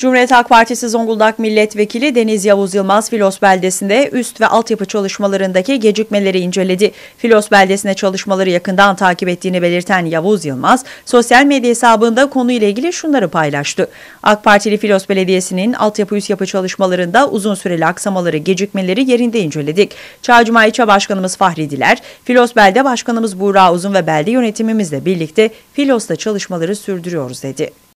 Cumhuriyet Halk Partisi Zonguldak Milletvekili Deniz Yavuz Yılmaz Filos beldesinde üst ve altyapı çalışmalarındaki gecikmeleri inceledi. Filos beldesine çalışmaları yakından takip ettiğini belirten Yavuz Yılmaz, sosyal medya hesabında konuyla ilgili şunları paylaştı. AK Partili Filos Belediyesi'nin altyapı üst yapı çalışmalarında uzun süreli aksamaları, gecikmeleri yerinde inceledik. Çağcuma İlçe Başkanımız Fahri Diler, Filos Belde Başkanımız Buğra Uzun ve belde yönetimimizle birlikte Filos'ta çalışmaları sürdürüyoruz dedi.